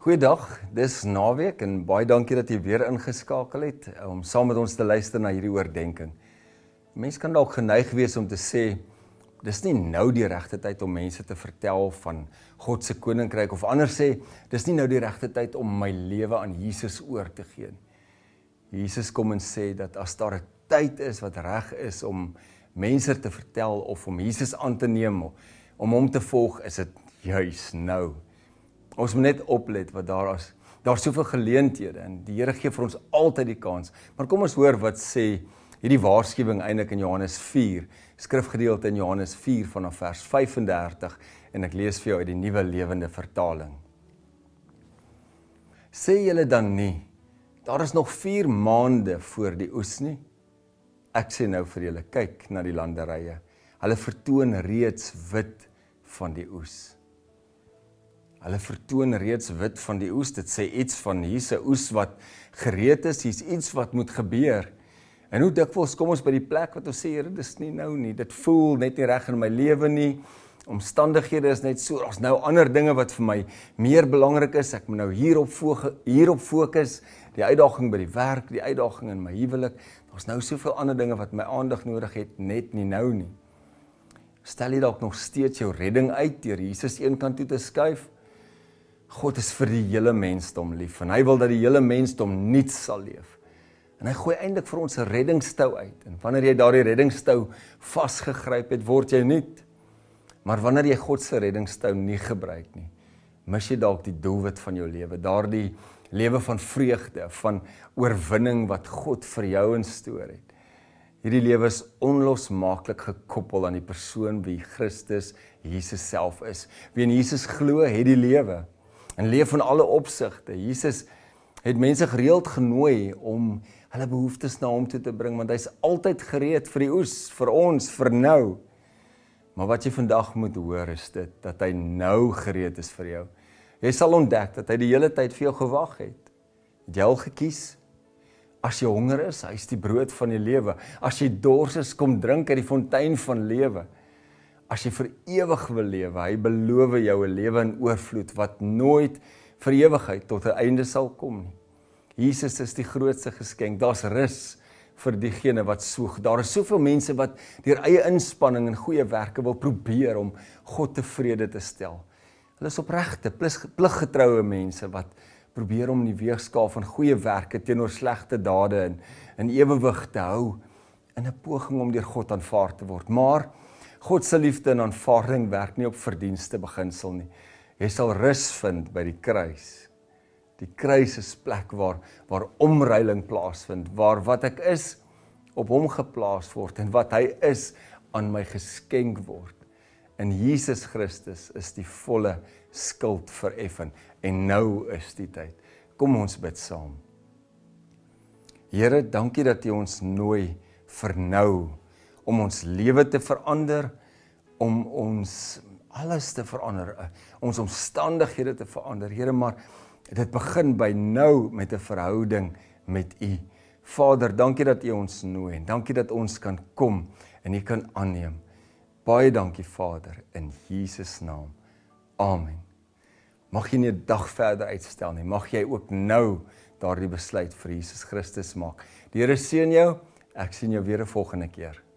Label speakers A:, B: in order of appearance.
A: Goeiedag. Dis naweek en baie dankie dat jy weer ingeskakel het eh, om saam met ons te luister na hierdie oordeenking. Mense kan dalk geneig wees om te sê dis nie nou die regte tyd om mense te vertel van God se koninkryk of anders sê dis nie nou die regte tyd om my lewe aan Jesus oor te gee nie. Jesus kom en sê dat as daar 'n tyd is wat reg is om mense te vertel of om Jesus aan te neem om hom te volg, is dit juis nou. Ons moet net oplet wat daar is. Daar's soveel geleenthede en die Here gee vir ons altyd die kans. Maar kom ons hoor wat sê hierdie waarskuwing eintlik in Johannes 4, skrifgedeelte in Johannes 4 vanaf vers 35 en ek lees vir jou uit die Nuwe Lewende Vertaling. Sê julle dan nie daar is nog 4 maande voor die oes nie? Ek sê nou vir julle, kyk na die landerye. Hulle vertoon reeds wit van die oes. Hulle vertoon reeds wit van die oes. Dit sê iets van hier's 'n oes wat gereed is, hier's iets wat moet gebeur. En hoe dikwels kom ons by die plek wat ons sê Here, dis nie nou nie. Dit voel net nie reg in my lewe nie. Omstandighede is net so. Ons nou ander dinge wat vir my meer belangrik is. Ek moet nou hierop hierop fokus. Die uitdaging by die werk, die uitdaging in my huwelik. Daar's nou soveel ander dinge wat my aandag nodig het, net nie nou nie. Stel jy dalk nog steeds jou redding uit deur Jesus eenkant toe te skuif? God is vir die hele mensdom lief en hy wil dat die hele mensdom niets sal leef. En hy gooi eintlik vir ons 'n reddingstou uit. En wanneer jy daardie reddingstou vasgegryp het, word jy nuut. Maar wanneer jy God se reddingstou nie gebruik nie, mis jy dalk die doelwit van jou lewe, daardie lewe van vreugde, van oorwinning wat God vir jou instoor het. Hierdie lewe is onlosmaaklik gekoppel aan die persoon wie Christus Jesus self is. Wie in Jesus glo, het die lewe en leef in alle opsigte. Jesus het mense gereeld genooi om hulle behoeftes na hom toe te bring want hy's altyd gereed vir die oes, vir ons, vir nou. Maar wat jy vandag moet hoor is dit dat hy nou gereed is vir jou. Jy sal ontdek dat hy die hele tyd vir jou gewag het. Het jy al gekies? As jy honger is, hy's die brood van die lewe. As jy dors is, kom drink uit die fontein van lewe as jy vir ewig wil lewe, hy beloof jou 'n lewe in oorvloed wat nooit vir ewigheid tot 'n einde sal kom nie. Jesus is die grootste geskenk. Daar's rus vir diegene wat soek. Daar is soveel mense wat deur eie inspanning en goeie werke wil probeer om God tevrede te stel. Hulle is opregte, pliggetroue mense wat probeer om die weegskaal van goeie werke teenoor slegte dade in in ewewig te hou in 'n poging om deur God aanvaar te word. Maar God se liefde en aanvaarding werk nie op verdienste beginsel nie. Jy sal rus vind by die kruis. Die kruis is plek waar waar omruiling plaasvind, waar wat ek is op hom geplaas word en wat hy is aan my geskenk word. In Jesus Christus is die volle skuld vereffen en nou is die tyd. Kom ons bid saam. Here, dankie dat U ons nooi vir nou nie om ons lewe te verander, om ons alles te verander, eh, ons omstandighede te verander. Here, maar dit begin by nou met 'n verhouding met U. Vader, dankie dat U ons nooi en dankie dat ons kan kom en U kan aanneem. Baie dankie Vader in Jesus naam. Amen. Mag jy nie 'n dag verder uitstel nie. Mag jy ook nou daardie besluit vir Jesus Christus maak. Die Here seën jou. Ek sien jou weer 'n volgende keer.